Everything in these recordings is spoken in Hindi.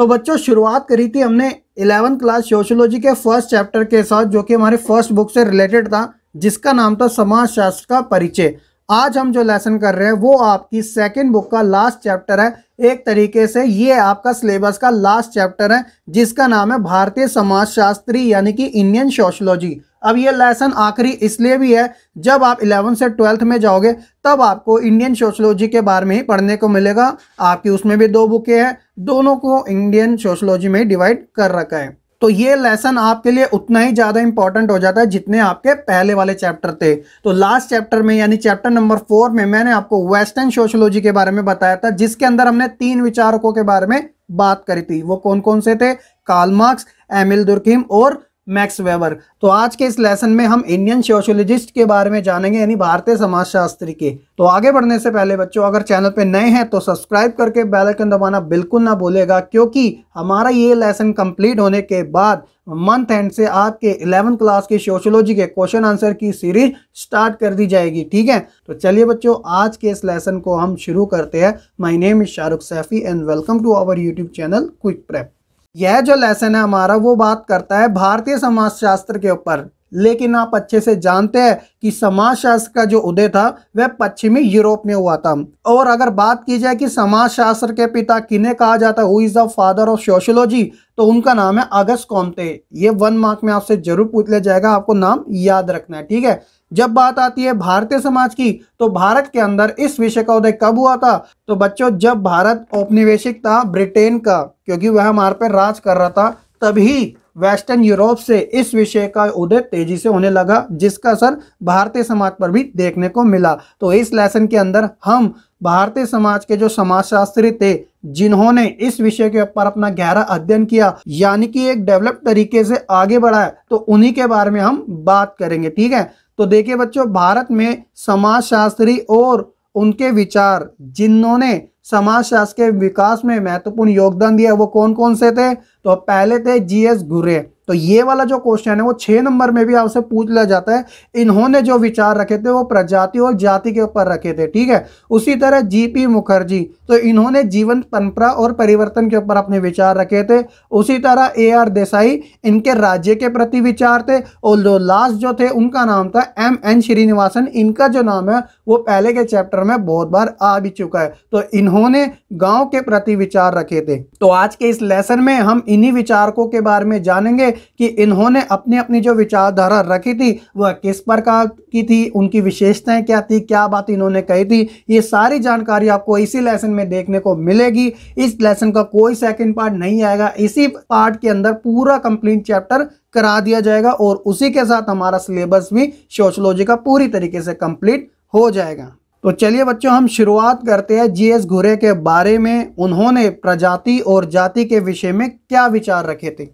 तो बच्चों शुरुआत करी थी हमने इलेवन क्लास सोशोलॉजी के फर्स्ट चैप्टर के साथ जो कि हमारे फर्स्ट बुक से रिलेटेड था जिसका नाम था समाज शास्त्र का परिचय आज हम जो लेसन कर रहे हैं वो आपकी सेकेंड बुक का लास्ट चैप्टर है एक तरीके से ये आपका सिलेबस का लास्ट चैप्टर है जिसका नाम है भारतीय समाज शास्त्री यानी कि इंडियन सोशोलॉजी अब ये लेसन आखिरी इसलिए भी है जब आप इलेवन से ट्वेल्थ में जाओगे तब आपको इंडियन सोशोलॉजी के बारे में ही पढ़ने को मिलेगा आपकी उसमें भी दो बुकें हैं दोनों को इंडियन सोशोलॉजी में डिवाइड कर रखा है तो ये लेसन आपके लिए उतना ही ज़्यादा इंपॉर्टेंट हो जाता है जितने आपके पहले वाले चैप्टर थे तो लास्ट चैप्टर में यानी चैप्टर नंबर फोर में मैंने आपको वेस्टर्न सोशोलॉजी के बारे में बताया था जिसके अंदर हमने तीन विचारकों के बारे में बात करी थी वो कौन कौन से थे कार्ल मार्क्स एमिल दुर्किम और मैक्स वेबर तो आज के इस लेसन में हम इंडियन सोशोलॉजिस्ट के बारे में जानेंगे यानी भारतीय समाजशास्त्री के तो आगे बढ़ने से पहले बच्चों अगर चैनल पे नए हैं तो सब्सक्राइब करके बेल आइकन दबाना बिल्कुल ना भूलेगा क्योंकि हमारा ये लेसन कंप्लीट होने के बाद मंथ एंड से आपके इलेवन क्लास के सोशोलॉजी के क्वेश्चन आंसर की सीरीज स्टार्ट कर दी जाएगी ठीक है तो चलिए बच्चों आज के इस लेसन को हम शुरू करते हैं my name is Shahrukh Saifi and welcome to our YouTube channel quick prep यह जो लेसन है हमारा वो बात करता है भारतीय समाजशास्त्र के ऊपर लेकिन आप अच्छे से जानते हैं कि समाज शास्त्र का जो उदय था वह पश्चिमी यूरोप में हुआ था और अगर बात की जाए कि समाज शास्त्र के पिता किन्हें कहा जाता है who is the father of sociology तो उनका नाम है अगस्त कॉमते ये वन मार्क में आपसे जरूर पूछ लिया जाएगा आपको नाम याद रखना है ठीक है जब बात आती है भारतीय समाज की तो भारत के अंदर इस विषय का उदय कब हुआ था तो बच्चों जब भारत औपनिवेशिक था ब्रिटेन का क्योंकि वह हमारे पे राज कर रहा था तभी वेस्टर्न यूरोप से इस विषय का उदय तेजी से होने लगा जिसका असर भारतीय समाज पर भी देखने को मिला तो इस लेसन के अंदर हम भारतीय समाज के जो समाजशास्त्री थे जिन्होंने इस विषय के ऊपर अपना गहरा अध्ययन किया यानी कि एक डेवलप तरीके से आगे बढ़ाया तो उन्हीं के बारे में हम बात करेंगे ठीक है तो देखिए बच्चों भारत में समाजशास्त्री और उनके विचार जिन्होंने समाज शास्त्र के विकास में महत्वपूर्ण योगदान दिया वो कौन कौन से थे तो पहले थे जी एस गुरे तो ये वाला जो क्वेश्चन है वो छः नंबर में भी आपसे पूछ लिया जाता है इन्होंने जो विचार रखे थे वो प्रजाति और जाति के ऊपर रखे थे ठीक है उसी तरह जीपी मुखर्जी तो इन्होंने जीवन परंपरा और परिवर्तन के ऊपर अपने विचार रखे थे उसी तरह ए देसाई इनके राज्य के प्रति विचार थे और जो लास्ट जो थे उनका नाम था एम एन श्रीनिवासन इनका जो नाम है वो पहले के चैप्टर में बहुत बार आ भी चुका है तो इन्होंने गांव के प्रति विचार रखे थे तो आज के इस लेसन में हम इन्हीं विचारकों के बारे में जानेंगे कि इन्होंने अपने अपनी जो विचारधारा रखी थी वह किस प्रकार की थी उनकी विशेषताएं क्या थी क्या बात इन्होंने कही थी ये सारी जानकारी आपको इसी लेसन में देखने को मिलेगी इस लेसन का कोई सेकेंड पार्ट नहीं आएगा इसी पार्ट के अंदर पूरा कंप्लीट चैप्टर करा दिया जाएगा और उसी के साथ हमारा सिलेबस भी सोशोलॉजी का पूरी तरीके से कंप्लीट हो जाएगा तो चलिए बच्चों हम शुरुआत करते हैं जीएस घुरे के बारे में उन्होंने प्रजाति और जाति के विषय में क्या विचार रखे थे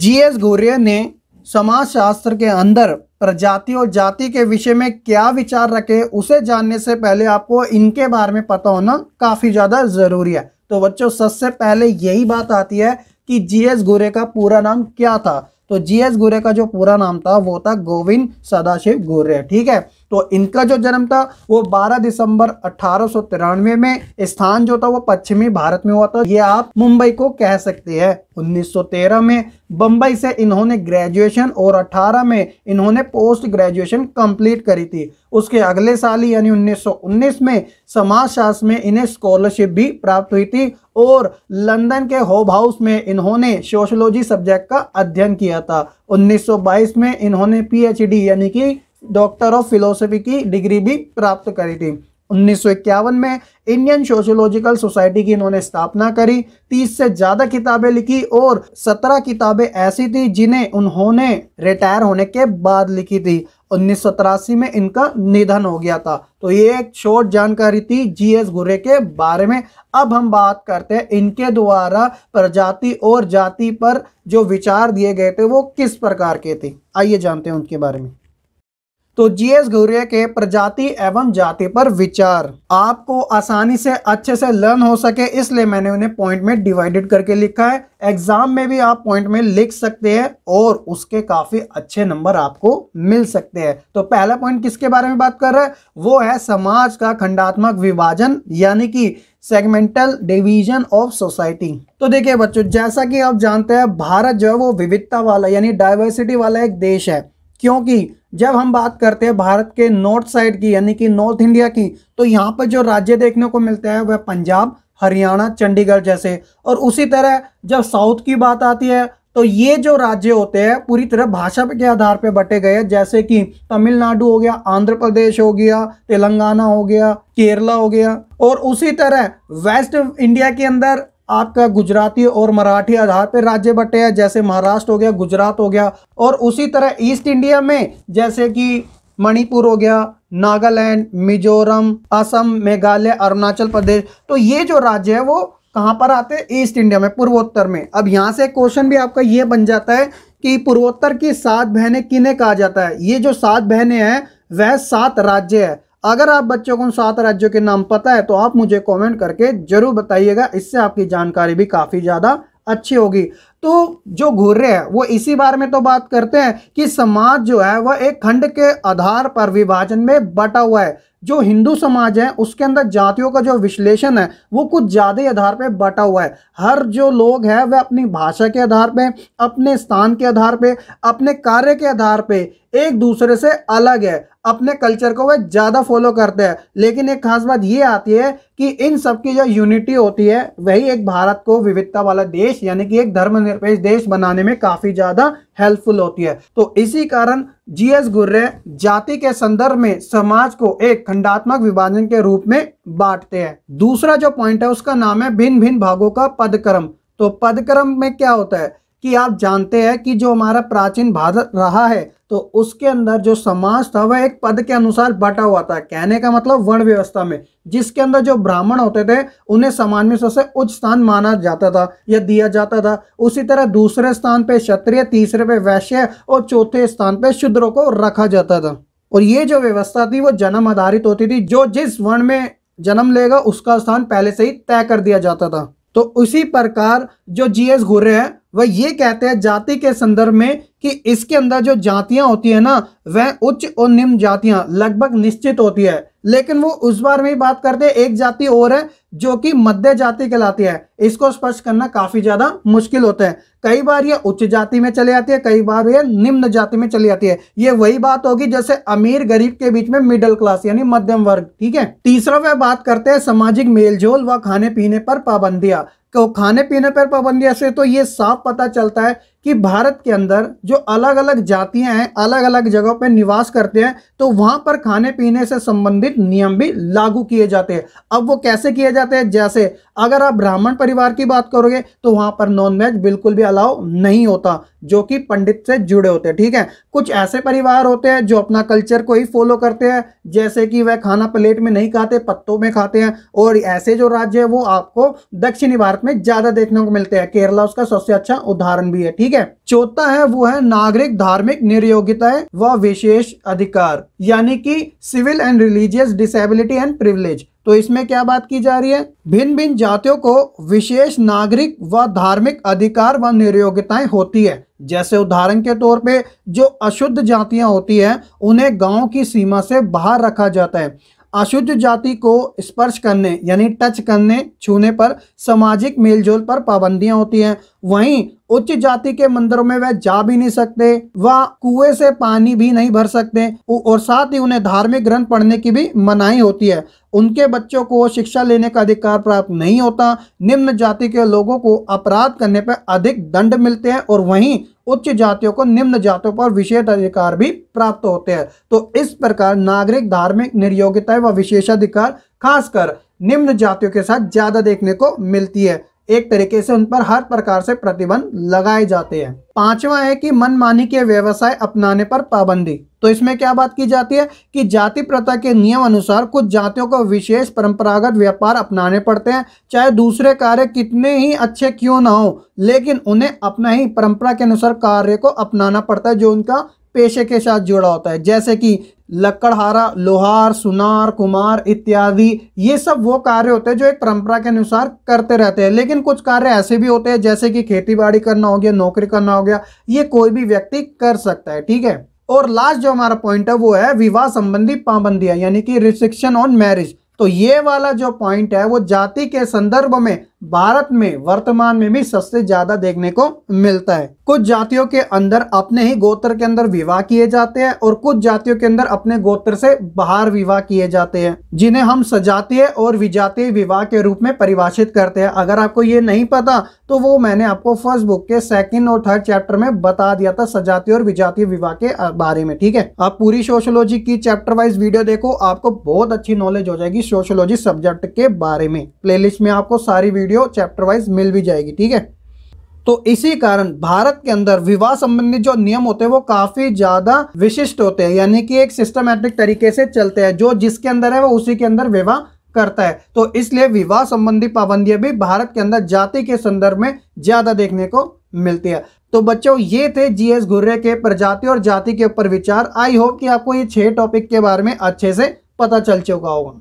जीएस घोरिया ने समाजशास्त्र के अंदर प्रजाति और जाति के विषय में क्या विचार रखे उसे जानने से पहले आपको इनके बारे में पता होना काफ़ी ज़्यादा ज़रूरी है तो बच्चों सबसे पहले यही बात आती है कि जीएस गोरे का पूरा नाम क्या था तो जीएस गोरे का जो पूरा नाम था वो था गोविंद सदाशिव गोरे ठीक है तो इनका जो जन्म था वो 12 दिसंबर अठारह में स्थान जो था वो पश्चिमी भारत में हुआ था ये आप मुंबई को कह सकते हैं 1913 में बंबई से इन्होंने ग्रेजुएशन और 18 में इन्होंने पोस्ट ग्रेजुएशन कंप्लीट करी थी उसके अगले साल ही यानी 1919 में समाजशास्त्र में इन्हें स्कॉलरशिप भी प्राप्त हुई थी और लंदन के होब हाउस में इन्होंने सोशोलॉजी सब्जेक्ट का अध्ययन किया था 1922 में इन्होंने पीएचडी यानी कि डॉक्टर ऑफ फिलोसफी की डिग्री भी प्राप्त करी थी उन्नीस में इंडियन सोशियोलॉजिकल सोसाइटी की इन्होंने स्थापना करी तीस से ज़्यादा किताबें लिखी और सत्रह किताबें ऐसी थी जिन्हें उन्होंने रिटायर होने के बाद लिखी थी उन्नीस में इनका निधन हो गया था तो ये एक छोट जानकारी थी जीएस गुरे के बारे में अब हम बात करते हैं इनके द्वारा प्रजाति और जाति पर जो विचार दिए गए थे वो किस प्रकार के थे आइए जानते हैं उनके बारे में तो जीएस घुरिया के प्रजाति एवं जाति पर विचार आपको आसानी से अच्छे से लर्न हो सके इसलिए मैंने उन्हें पॉइंट में डिवाइडेड करके लिखा है एग्जाम में भी आप पॉइंट में लिख सकते हैं और उसके काफी अच्छे नंबर आपको मिल सकते हैं तो पहला पॉइंट किसके बारे में बात कर रहा है वो है समाज का खंडात्मक विभाजन यानी कि सेगमेंटल डिवीजन ऑफ सोसाइटी तो देखिए बच्चों जैसा कि आप जानते हैं भारत जो है वो विविधता वाला यानी डाइवर्सिटी वाला एक देश है क्योंकि जब हम बात करते हैं भारत के नॉर्थ साइड की यानी कि नॉर्थ इंडिया की तो यहाँ पर जो राज्य देखने को मिलते हैं वह पंजाब हरियाणा चंडीगढ़ जैसे और उसी तरह जब साउथ की बात आती है तो ये जो राज्य होते हैं पूरी तरह भाषा के आधार पर बटे गए हैं जैसे कि तमिलनाडु हो गया आंध्र प्रदेश हो गया तेलंगाना हो गया केरला हो गया और उसी तरह वेस्ट इंडिया के अंदर आपका गुजराती और मराठी आधार पर राज्य बटे हैं जैसे महाराष्ट्र हो गया गुजरात हो गया और उसी तरह ईस्ट इंडिया में जैसे कि मणिपुर हो गया नागालैंड मिजोरम असम मेघालय अरुणाचल प्रदेश तो ये जो राज्य है वो कहाँ पर आते हैं ईस्ट इंडिया में पूर्वोत्तर में अब यहाँ से क्वेश्चन भी आपका ये बन जाता है कि पूर्वोत्तर की सात बहनें किन्हें कहा जाता है ये जो सात बहनें हैं वह सात राज्य है अगर आप बच्चों को उन सात राज्यों के नाम पता है तो आप मुझे कमेंट करके जरूर बताइएगा इससे आपकी जानकारी भी काफ़ी ज़्यादा अच्छी होगी तो जो घुर्रे हैं वो इसी बारे में तो बात करते हैं कि समाज जो है वह एक खंड के आधार पर विभाजन में बटा हुआ है जो हिंदू समाज है उसके अंदर जातियों का जो विश्लेषण है वो कुछ ज़्यादा आधार पे बटा हुआ है हर जो लोग हैं वह अपनी भाषा के आधार पे अपने स्थान के आधार पे अपने कार्य के आधार पे एक दूसरे से अलग है अपने कल्चर को वह ज़्यादा फॉलो करते हैं लेकिन एक खास बात ये आती है कि इन सब की जो यूनिटी होती है वही एक भारत को विविधता वाला देश यानी कि एक धर्मनिरपेक्ष देश बनाने में काफ़ी ज़्यादा हेल्पफुल होती है तो इसी कारण जीएस गुर्रे जाति के संदर्भ में समाज को एक खंडात्मक विभाजन के रूप में बांटते हैं दूसरा जो पॉइंट है उसका नाम है भिन्न भिन्न भागों का पदक्रम तो पदक्रम में क्या होता है कि आप जानते हैं कि जो हमारा प्राचीन भारत रहा है तो उसके अंदर जो समाज था वह एक पद के अनुसार बटा हुआ था कहने का मतलब वर्ण व्यवस्था में जिसके अंदर जो ब्राह्मण होते थे उन्हें समाज में सबसे उच्च स्थान माना जाता था या दिया जाता था उसी तरह दूसरे स्थान पे क्षत्रिय तीसरे पे वैश्य और चौथे स्थान पे शूद्रों को रखा जाता था और ये जो व्यवस्था थी वो जन्म आधारित होती थी जो जिस वर्ण में जन्म लेगा उसका स्थान पहले से ही तय कर दिया जाता था तो उसी प्रकार जो जीएस एस घुर्रे हैं वह ये कहते हैं जाति के संदर्भ में कि इसके अंदर जो जातियां होती है ना वह उच्च और निम्न जातियां लगभग निश्चित होती है लेकिन वो उस बार में बात करते हैं एक जाति और है जो कि मध्य जाति कहलाती है इसको स्पष्ट करना काफी ज्यादा मुश्किल होता है कई बार ये उच्च जाति में चले जाती है कई बार ये निम्न जाति में चली जाती है ये वही बात होगी जैसे अमीर गरीब के बीच में मिडिल क्लास यानी मध्यम वर्ग ठीक है तीसरा वह बात करते हैं सामाजिक मेलजोल व खाने पीने पर पाबंदियां खाने पीने पर पाबंदी ऐसे तो ये साफ पता चलता है कि भारत के अंदर जो अलग अलग जातियां हैं अलग अलग जगहों पर निवास करते हैं तो वहां पर खाने पीने से संबंधित नियम भी लागू किए जाते हैं अब वो कैसे किए जाते हैं जैसे अगर आप ब्राह्मण परिवार की बात करोगे तो वहां पर नॉनवेज बिल्कुल भी अलाउ नहीं होता जो कि पंडित से जुड़े होते हैं ठीक है कुछ ऐसे परिवार होते हैं जो अपना कल्चर को ही फॉलो करते हैं जैसे कि वह खाना प्लेट में नहीं खाते पत्तों में खाते हैं और ऐसे जो राज्य है वो आपको दक्षिणी भारत में ज्यादा देखने को मिलते हैं केरला उसका सबसे अच्छा उदाहरण भी है ठीक ठीक है चौथा है वो है नागरिक धार्मिक निर्योग्यताएं व विशेष अधिकार यानी कि civil and religious disability and privilege तो इसमें क्या बात की जा रही है भिन्न भिन्न जातियों को विशेष नागरिक व धार्मिक अधिकार व निर्योग्यताएं होती है जैसे उदाहरण के तौर पे जो अशुद्ध जातियां होती हैं उन्हें गांव की सीमा से बाहर रखा जाता है अशुद्ध जाति को स्पर्श करने यानी टच करने छूने पर सामाजिक मेलजोल पर पाबंदियां होती हैं वहीं उच्च जाति के मंदिरों में वह जा भी नहीं सकते वह कुएं से पानी भी नहीं भर सकते और साथ ही उन्हें धार्मिक ग्रंथ पढ़ने की भी मनाही होती है उनके बच्चों को शिक्षा लेने का अधिकार प्राप्त नहीं होता निम्न जाति के लोगों को अपराध करने पर अधिक दंड मिलते हैं और वहीं उच्च जातियों को निम्न जातियों पर विशेष अधिकार भी प्राप्त होते हैं तो इस प्रकार नागरिक धार्मिक निर्योग्यता व विशेषाधिकार खासकर निम्न जातियों के साथ ज्यादा देखने को मिलती है एक तरीके से उन पर हर प्रकार से प्रतिबंध लगाए जाते हैं पांचवा है कि मनमानी के व्यवसाय अपनाने पर पाबंदी तो इसमें क्या बात की जाती है कि जाति प्रथा के नियम अनुसार कुछ जातियों को विशेष परंपरागत व्यापार अपनाने पड़ते हैं चाहे दूसरे कार्य कितने ही अच्छे क्यों ना हो लेकिन उन्हें अपना ही परंपरा के अनुसार कार्य को अपनाना पड़ता है जो उनका पेशे के साथ जुड़ा होता है जैसे कि लकड़हारा लोहार सुनार कुमार इत्यादि ये सब वो कार्य होते हैं जो एक परंपरा के अनुसार करते रहते हैं लेकिन कुछ कार्य ऐसे भी होते हैं जैसे कि खेती बाड़ी करना हो गया नौकरी करना हो गया ये कोई भी व्यक्ति कर सकता है ठीक है और लास्ट जो हमारा पॉइंट है वो है विवाह संबंधी पाबंदियां यानी कि रिस्ट्रिक्शन ऑन मैरिज तो ये वाला जो पॉइंट है वो जाति के संदर्भ में भारत में वर्तमान में भी सबसे ज्यादा देखने को मिलता है कुछ जातियों के अंदर अपने ही गोत्र के अंदर विवाह किए जाते हैं और कुछ जातियों के अंदर अपने गोत्र से बाहर विवाह किए जाते हैं जिन्हें हम सजातीय और विजातीय विवाह के रूप में परिभाषित करते हैं अगर आपको ये नहीं पता तो वो मैंने आपको फर्स्ट बुक के सेकेंड और थर्ड चैप्टर में बता दिया था सजातीय और विजातीय विवाह के बारे में ठीक है आप पूरी सोशोलॉजी की चैप्टर वाइज वीडियो देखो आपको बहुत अच्छी नॉलेज हो जाएगी सोशोलॉजी सब्जेक्ट के बारे में प्लेलिस्ट में आपको सारी वीडियो वीडियो चैप्टर वाइज मिल भी जाएगी ठीक है तो इसी कारण भारत के अंदर विवाह संबंधी जो नियम होते हैं वो काफी ज्यादा विशिष्ट होते हैं यानी कि एक सिस्टमैटिक तरीके से चलते हैं जो जिसके अंदर है वो उसी के अंदर विवाह करता है तो इसलिए विवाह संबंधी पाबंदियां भी भारत के अंदर जाति के संदर्भ में ज्यादा देखने को मिलती है तो बच्चों ये थे जीएस घुर्रे के प्रजाति और जाति के ऊपर विचार आई होप कि आपको ये छह टॉपिक के बारे में अच्छे से पता चल चुका होगा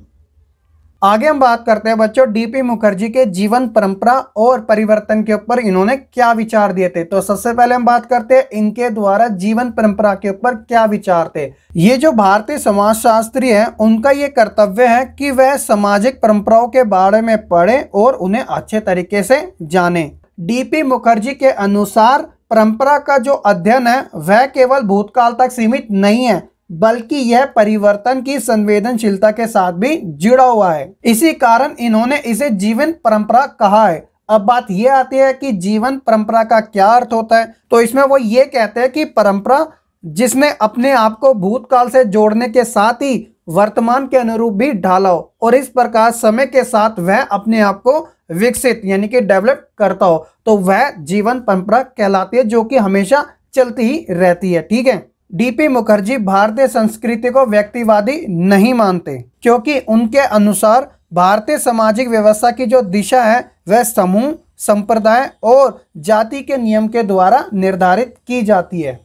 आगे हम बात करते हैं बच्चों डीपी मुखर्जी के जीवन परंपरा और परिवर्तन के ऊपर इन्होंने क्या विचार दिए थे तो सबसे पहले हम बात करते हैं इनके द्वारा जीवन परंपरा के ऊपर क्या विचार थे ये जो भारतीय समाज शास्त्री है उनका ये कर्तव्य है कि वह सामाजिक परंपराओं के बारे में पढ़े और उन्हें अच्छे तरीके से जाने डीपी मुखर्जी के अनुसार परंपरा का जो अध्ययन है वह केवल भूतकाल तक सीमित नहीं है बल्कि यह परिवर्तन की संवेदनशीलता के साथ भी जुड़ा हुआ है इसी कारण इन्होंने इसे जीवन परंपरा कहा है अब बात यह आती है कि जीवन परंपरा का क्या अर्थ होता है तो इसमें वो ये कहते हैं कि परंपरा जिसने अपने आप को भूतकाल से जोड़ने के साथ ही वर्तमान के अनुरूप भी ढाला हो और इस प्रकार समय के साथ वह अपने आप को विकसित यानी कि डेवलप करता हो तो वह जीवन परंपरा कहलाती है जो कि हमेशा चलती ही रहती है ठीक है डीपी मुखर्जी भारतीय संस्कृति को व्यक्तिवादी नहीं मानते क्योंकि उनके अनुसार भारतीय सामाजिक व्यवस्था की जो दिशा है वह समूह संप्रदाय और जाति के नियम के द्वारा निर्धारित की जाती है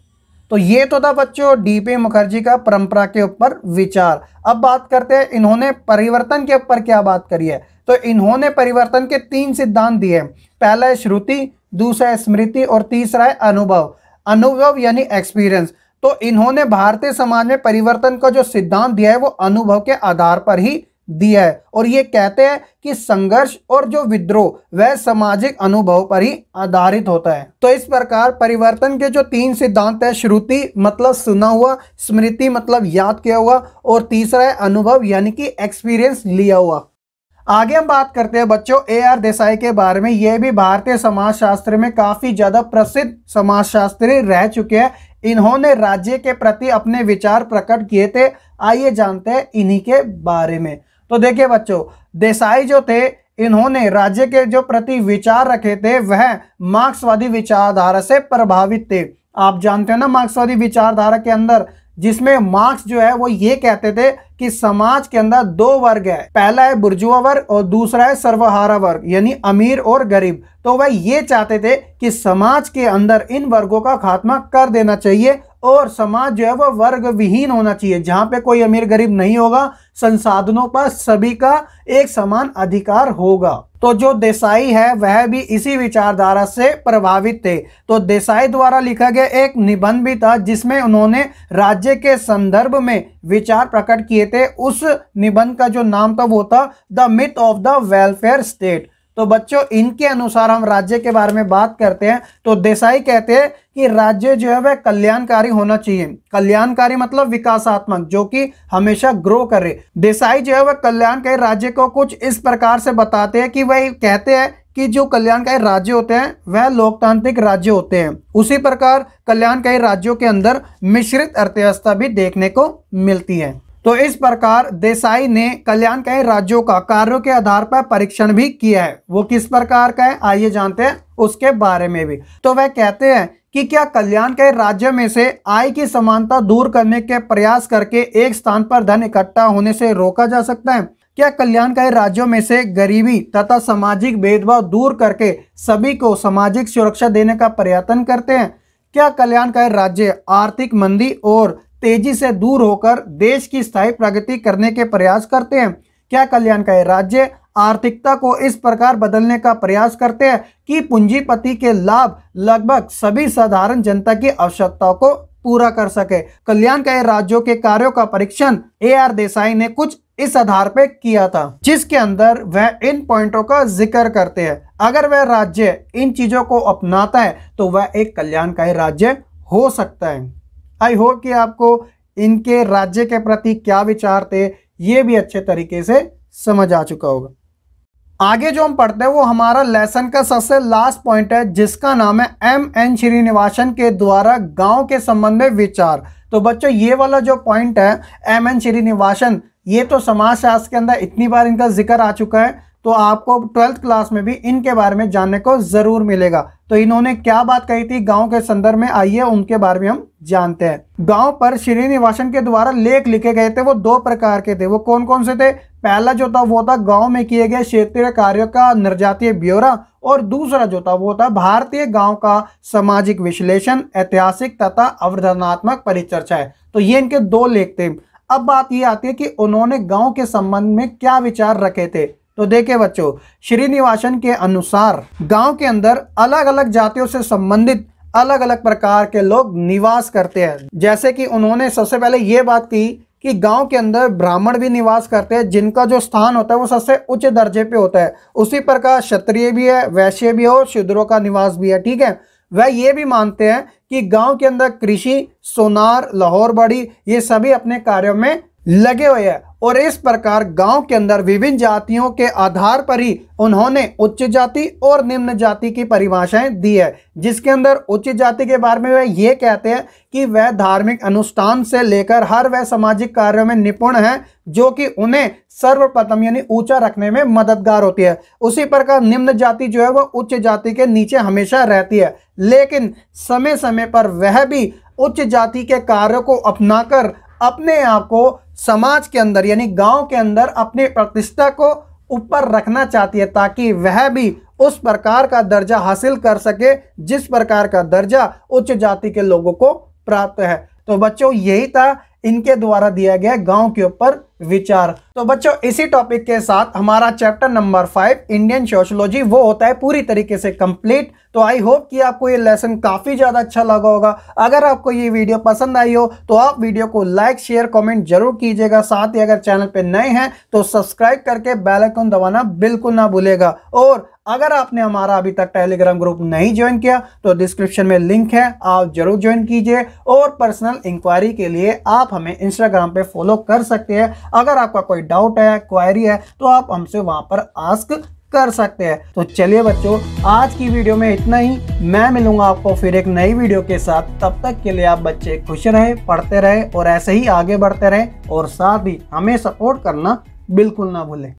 तो ये तो था बच्चों डीपी मुखर्जी का परंपरा के ऊपर विचार अब बात करते हैं इन्होंने परिवर्तन के ऊपर क्या बात करी है तो इन्होंने परिवर्तन के तीन सिद्धांत दिए पहला है श्रुति दूसरा है स्मृति और तीसरा है अनुभव अनुभव यानी एक्सपीरियंस तो इन्होंने भारतीय समाज में परिवर्तन का जो सिद्धांत दिया है वो अनुभव के आधार पर ही दिया है और ये कहते हैं कि संघर्ष और जो विद्रोह वह सामाजिक अनुभव पर ही आधारित होता है तो इस प्रकार परिवर्तन के जो तीन सिद्धांत है श्रुति मतलब सुना हुआ स्मृति मतलब याद किया हुआ और तीसरा है अनुभव यानी कि एक्सपीरियंस लिया हुआ आगे हम बात करते हैं बच्चों ए आर देसाई के बारे में ये भी भारतीय समाजशास्त्र में काफ़ी ज़्यादा प्रसिद्ध समाजशास्त्री रह चुके हैं इन्होंने राज्य के प्रति अपने विचार प्रकट किए थे आइए जानते हैं इन्हीं के बारे में तो देखिए बच्चों देसाई जो थे इन्होंने राज्य के जो प्रति विचार रखे थे वह मार्क्सवादी विचारधारा से प्रभावित थे आप जानते हो ना मार्क्सवादी विचारधारा के अंदर जिसमें मार्क्स जो है वो ये कहते थे कि समाज के अंदर दो वर्ग है पहला है बुर्जुआ वर्ग और दूसरा है सर्वहारा वर्ग यानी अमीर और गरीब तो वह ये चाहते थे कि समाज के अंदर इन वर्गों का खात्मा कर देना चाहिए और समाज जो है वह वर्ग विहीन होना चाहिए जहाँ पे कोई अमीर गरीब नहीं होगा संसाधनों पर सभी का एक समान अधिकार होगा तो जो देसाई है वह भी इसी विचारधारा से प्रभावित थे तो देसाई द्वारा लिखा गया एक निबंध भी था जिसमें उन्होंने राज्य के संदर्भ में विचार प्रकट किए थे उस निबंध का जो नाम था वो था the myth of the welfare state तो बच्चों इनके अनुसार हम राज्य के बारे में बात करते हैं तो देसाई कहते हैं कि राज्य जो है वह कल्याणकारी होना चाहिए कल्याणकारी मतलब विकासात्मक जो कि हमेशा ग्रो करे देसाई जो है वह कल्याणकारी राज्य को कुछ इस प्रकार से बताते हैं कि वह कहते हैं कि जो कल्याणकारी राज्य होते हैं वह लोकतांत्रिक राज्य होते हैं उसी प्रकार कल्याणकारी राज्यों के अंदर मिश्रित अर्थव्यवस्था भी देखने को मिलती है तो इस प्रकार देसाई ने कल्याणकारी राज्यों का कार्यों के आधार पर परीक्षण भी किया है वो किस प्रकार का है आइए जानते हैं उसके बारे में भी तो वह कहते हैं कि क्या कल्याण कई राज्य में से आय की समानता दूर करने के प्रयास करके एक स्थान पर धन इकट्ठा होने से रोका जा सकता है क्या कल्याणकारी राज्यों में से गरीबी तथा सामाजिक भेदभाव दूर करके सभी को सामाजिक सुरक्षा देने का प्रयत्न करते हैं क्या कल्याणकारी राज्य आर्थिक मंदी और तेजी से दूर होकर देश की स्थायी प्रगति करने के प्रयास करते हैं क्या कल्याण का राज्य आर्थिकता को इस प्रकार बदलने का प्रयास करते हैं कि पूंजीपति के लाभ लगभग सभी साधारण जनता की आवश्यकताओं को पूरा कर सके कल्याणकारी राज्यों के कार्यों का परीक्षण ए आर देसाई ने कुछ इस आधार पर किया था जिसके अंदर वह इन पॉइंटों का जिक्र करते हैं अगर वह राज्य इन चीजों को अपनाता है तो वह एक कल्याणकारी राज्य हो सकता है आई होप कि आपको इनके राज्य के प्रति क्या विचार थे ये भी अच्छे तरीके से समझ आ चुका होगा आगे जो हम पढ़ते हैं वो हमारा लेसन का सबसे लास्ट पॉइंट है जिसका नाम है एम एन श्रीनिवासन के द्वारा गांव के संबंध में विचार तो बच्चों ये वाला जो पॉइंट है एम एन श्रीनिवासन ये तो समाज शास्त्र के अंदर इतनी बार इनका जिक्र आ चुका है तो आपको ट्वेल्थ क्लास में भी इनके बारे में जानने को ज़रूर मिलेगा तो इन्होंने क्या बात कही थी गांव के संदर्भ में आइए उनके बारे में हम जानते हैं गांव पर श्रीनिवासन के द्वारा लेख लिखे गए थे वो दो प्रकार के थे वो कौन कौन से थे पहला जो था वो था गांव में किए गए क्षेत्रीय कार्यों का निर्जातीय ब्यौरा और दूसरा जो था वो था भारतीय गांव का सामाजिक विश्लेषण ऐतिहासिक तथा अवधारणात्मक परिचर्चा है तो ये इनके दो लेख थे अब बात ये आती है कि उन्होंने गांव के संबंध में क्या विचार रखे थे तो देखे बच्चों श्रीनिवासन के अनुसार गांव के अंदर अलग अलग जातियों से संबंधित अलग अलग प्रकार के लोग निवास करते हैं जैसे कि उन्होंने सबसे पहले ये बात की कि गांव के अंदर ब्राह्मण भी निवास करते हैं जिनका जो स्थान होता है वो सबसे उच्च दर्जे पे होता है उसी प्रकार क्षत्रिय भी है वैश्य भी हो शूद्रों का निवास भी है ठीक है वह ये भी मानते हैं कि गांव के अंदर कृषि सोनार लाहौर बड़ी ये सभी अपने कार्यों में लगे हुए हैं और इस प्रकार गांव के अंदर विभिन्न जातियों के आधार पर ही उन्होंने उच्च जाति और निम्न जाति की परिभाषाएं दी है जिसके अंदर उच्च जाति के बारे में वह ये कहते हैं कि वह धार्मिक अनुष्ठान से लेकर हर वह सामाजिक कार्यों में निपुण हैं जो कि उन्हें सर्वप्रथम यानी ऊंचा रखने में मददगार होती है उसी प्रकार निम्न जाति जो है वह उच्च जाति के नीचे हमेशा रहती है लेकिन समय समय पर वह भी उच्च जाति के कार्यों को अपनाकर अपने आप को समाज के अंदर यानी गांव के अंदर अपनी प्रतिष्ठा को ऊपर रखना चाहती है ताकि वह भी उस प्रकार का दर्जा हासिल कर सके जिस प्रकार का दर्जा उच्च जाति के लोगों को प्राप्त है तो बच्चों यही था इनके द्वारा दिया गया गांव के ऊपर विचार तो बच्चों इसी टॉपिक के साथ हमारा chapter number five Indian sociology वो होता है पूरी तरीके से कंप्लीट तो आई होप कि आपको ये लेसन काफ़ी ज़्यादा अच्छा लगा होगा अगर आपको ये वीडियो पसंद आई हो तो आप वीडियो को लाइक शेयर कमेंट जरूर कीजिएगा साथ ही अगर चैनल पर नए हैं तो सब्सक्राइब करके बेलाइकॉन दबाना बिल्कुल ना भूलेगा और अगर आपने हमारा अभी तक टेलीग्राम ग्रुप नहीं ज्वाइन किया तो डिस्क्रिप्शन में लिंक है आप जरूर ज्वाइन कीजिए और पर्सनल इंक्वायरी के लिए आप हमें इंस्टाग्राम पे फॉलो कर सकते हैं अगर आपका कोई डाउट है क्वायरी है तो आप हमसे वहां पर आस्क कर सकते हैं तो चलिए बच्चों आज की वीडियो में इतना ही मैं मिलूंगा आपको फिर एक नई वीडियो के साथ तब तक के लिए आप बच्चे खुश रहे पढ़ते रहे और ऐसे ही आगे बढ़ते रहे और साथ ही हमें सपोर्ट करना बिल्कुल ना भूलें